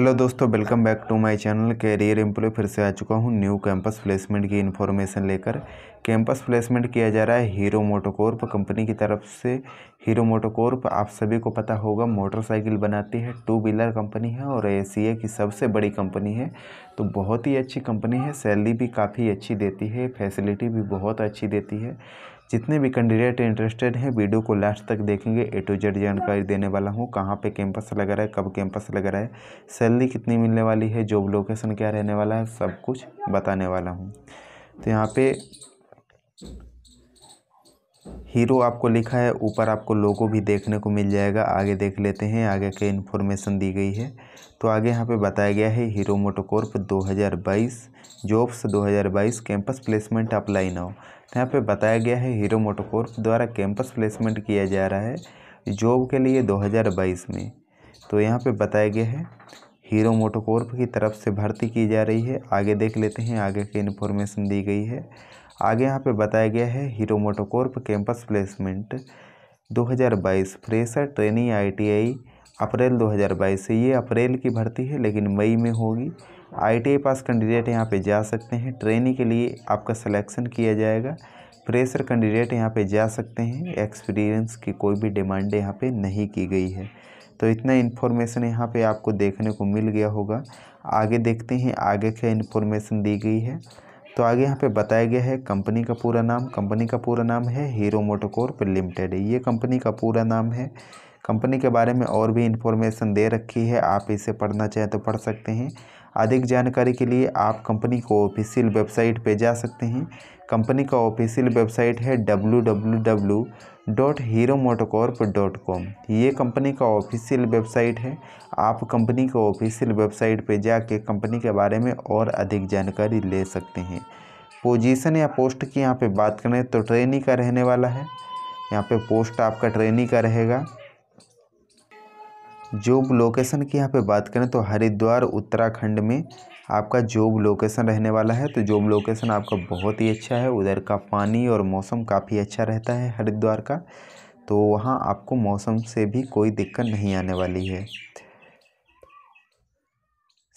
hello दोस्तों welcome back to my channel career employ फिर से आ चुका हूँ न्यू कैंपस प्लेसमेंट की इन्फॉर्मेशन लेकर कैंपस प्लेसमेंट किया जा रहा है हीरो मोटोकॉर्प कंपनी की तरफ से हीरो मोटोकॉर्प आप सभी को पता होगा मोटरसाइकिल बनाती है टू व्हीलर कंपनी है और एसीए की सबसे बड़ी कंपनी है तो बहुत ही अच्छी कंपनी है सैलरी भी काफ़ी अच्छी देती है फैसिलिटी भी बहुत अच्छी देती है जितने भी कैंडिडेट इंटरेस्टेड हैं वीडियो को लास्ट तक देखेंगे ए टू जेड जानकारी देने वाला हूँ कहाँ पे कैंपस लग रहा है कब कैंपस लग रहा है सैलरी कितनी मिलने वाली है जॉब लोकेशन क्या रहने वाला है सब कुछ बताने वाला हूँ तो यहाँ पे हीरो आपको लिखा है ऊपर आपको लोगो भी देखने को मिल जाएगा आगे देख लेते हैं आगे के इन्फॉर्मेशन दी गई है तो आगे यहाँ पे बताया गया है Hero MotoCorp 2022 jobs 2022 campus placement apply now यहाँ पे बताया गया है हीरो मोटोकॉर्प द्वारा कैंपस प्लेसमेंट किया जा रहा है जॉब के लिए दो में तो यहाँ पर बताया गया है हीरो मोटोकॉर्प की तरफ से भर्ती की जा रही है आगे देख लेते हैं आगे की इन्फॉर्मेशन दी गई है आगे यहाँ पे बताया गया है Hero MotoCorp campus placement 2022 fresher training ITI April 2022 से ये अप्रैल की भर्ती है लेकिन मई में होगी आईटीआई पास कैंडिडेट यहाँ पे जा सकते हैं ट्रेनिंग के लिए आपका सिलेक्शन किया जाएगा फ्रेशर कैंडिडेट यहाँ पे जा सकते हैं एक्सपीरियंस की कोई भी डिमांड यहाँ पे नहीं की गई है तो इतना इन्फॉर्मेशन यहाँ पे आपको देखने को मिल गया होगा आगे देखते हैं आगे क्या इन्फॉर्मेशन दी गई है तो आगे यहाँ पे बताया गया है कंपनी का पूरा नाम कंपनी का पूरा नाम है हीरो मोटोकॉर्प लिमिटेड ये कंपनी का पूरा नाम है कंपनी के बारे में और भी इन्फॉर्मेशन दे रखी है आप इसे पढ़ना चाहें तो पढ़ सकते हैं अधिक जानकारी के लिए आप कंपनी को ऑफिशियल वेबसाइट पर जा सकते हैं कंपनी का ऑफिशियल वेबसाइट है W dot Hero MotoCorp dot com ये कंपनी का ऑफिशियल वेबसाइट है आप कंपनी का ऑफिशियल वेबसाइट पर जाके कंपनी के बारे में और अधिक जानकारी ले सकते हैं पोजीशन या पोस्ट की यहाँ पे बात करें तो ट्रेनी का रहने वाला है यहाँ पे पोस्ट आपका ट्रेनी का रहेगा जॉब लोकेशन की यहाँ पे बात करें तो हरिद्वार उत्तराखंड में आपका जॉब लोकेशन रहने वाला है तो जॉब लोकेशन आपका बहुत ही अच्छा है उधर का पानी और मौसम काफ़ी अच्छा रहता है हरिद्वार का तो वहाँ आपको मौसम से भी कोई दिक्कत नहीं आने वाली है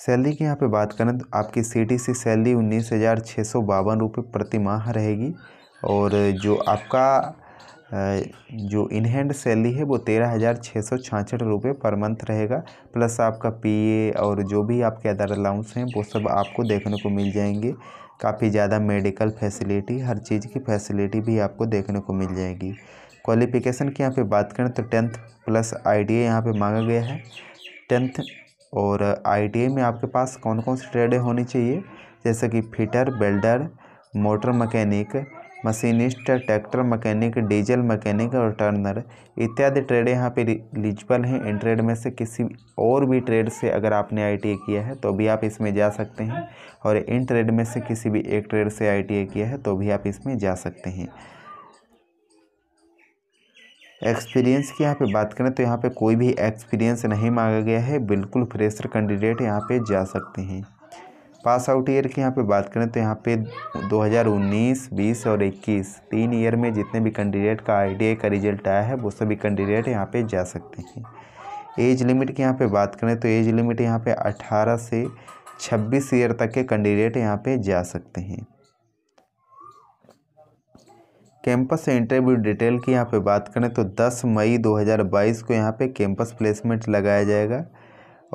सैलरी की यहाँ पे बात करें तो आपकी सी टी सी सैलरी उन्नीस हज़ार छः सौ बावन रुपये प्रति माह रहेगी और जो आपका जो इन हैंड सैलरी है वो तेरह हज़ार छः सौ छाछठ रुपये पर मंथ रहेगा प्लस आपका पीए और जो भी आपके अदर अलाउंस हैं वो सब आपको देखने को मिल जाएंगे काफ़ी ज़्यादा मेडिकल फैसिलिटी हर चीज़ की फैसिलिटी भी आपको देखने को मिल जाएगी क्वालिफ़िकेशन की यहाँ पे बात करें तो टेंथ प्लस आई टी यहाँ पर मांगा गया है टेंथ और आई में आपके पास कौन कौन सी ट्रेडें होनी चाहिए जैसे कि fitter welder motor mechanic machinist tractor mechanic diesel mechanic और टर्नर इत्यादि ट्रेड यहाँ पे एलिजिबल हैं इन ट्रेड में से किसी और भी ट्रेड से अगर आपने आई किया है तो भी आप इसमें जा सकते हैं और इन ट्रेड में से किसी भी एक ट्रेड से आई किया है तो भी आप इसमें जा सकते हैं एक्सपीरियंस की यहाँ पे बात करें तो यहाँ पे कोई भी एक्सपीरियंस नहीं मांगा गया है बिल्कुल फ्रेशर कैंडिडेट यहाँ पे जा सकते हैं पास आउट ईयर की यहाँ पे बात करें तो यहाँ पे 2019, 20 और 21 तीन ईयर में जितने भी कैंडिडेट का आई का रिजल्ट आया है वो सभी कैंडिडेट यहाँ पे जा सकते हैं एज लिमिट की यहाँ पे बात करें तो एज लिमिट यहाँ पे 18 से 26 ईयर तक के कैंडिडेट यहाँ पे जा सकते हैं कैंपस इंटरव्यू डिटेल की यहाँ पे बात करें तो 10 मई 2022 को यहाँ पे कैंपस प्लेसमेंट लगाया जाएगा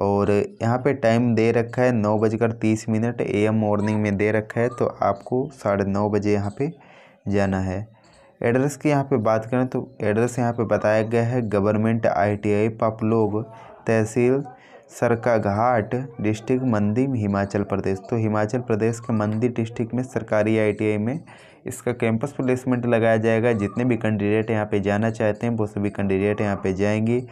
और यहाँ पे टाइम दे रखा है नौ बजकर तीस मिनट ए एम मॉर्निंग में दे रखा है तो आपको साढ़े नौ बजे यहाँ पे जाना है एड्रेस की यहाँ पे बात करें तो एड्रेस यहाँ पे बताया गया है गवर्नमेंट आईटीआई पपलोग तहसील सरका घाट डिस्ट्रिक्ट मंदी हिमाचल प्रदेश तो हिमाचल प्रदेश के मंदी डिस्ट्रिक्ट में सरकारी आईटीआई में इसका कैंपस प्लेसमेंट लगाया जाएगा जितने भी कैंडिडेट यहाँ पे जाना चाहते हैं वो सभी कैंडिडेट यहाँ पे जाएंगे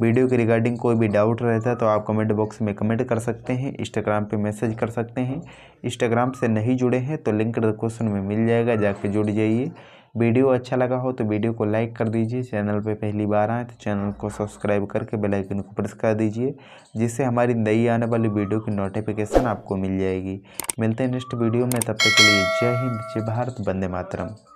वीडियो के रिगार्डिंग कोई भी डाउट रहता है तो आप कमेंट बॉक्स में कमेंट कर सकते हैं इंस्टाग्राम पे मैसेज कर सकते हैं इंस्टाग्राम से नहीं जुड़े हैं तो लिंक क्वेश्चन में मिल जाएगा जाके जुड़ जाइए वीडियो अच्छा लगा हो तो वीडियो को लाइक कर दीजिए चैनल पे पहली बार आए तो चैनल को सब्सक्राइब करके बेल आइकन को प्रेस कर दीजिए जिससे हमारी नई आने वाली वीडियो की नोटिफिकेशन आपको मिल जाएगी मिलते हैं नेक्स्ट वीडियो में तब तक के लिए जय हिंद जय भारत वंदे मातरम